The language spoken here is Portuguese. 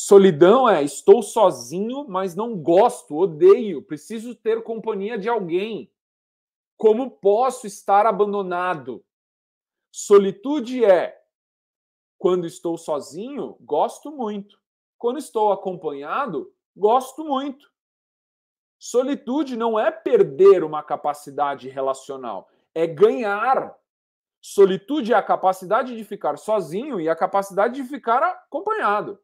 Solidão é estou sozinho, mas não gosto, odeio, preciso ter companhia de alguém. Como posso estar abandonado? Solitude é quando estou sozinho, gosto muito. Quando estou acompanhado, gosto muito. Solitude não é perder uma capacidade relacional, é ganhar. Solitude é a capacidade de ficar sozinho e a capacidade de ficar acompanhado.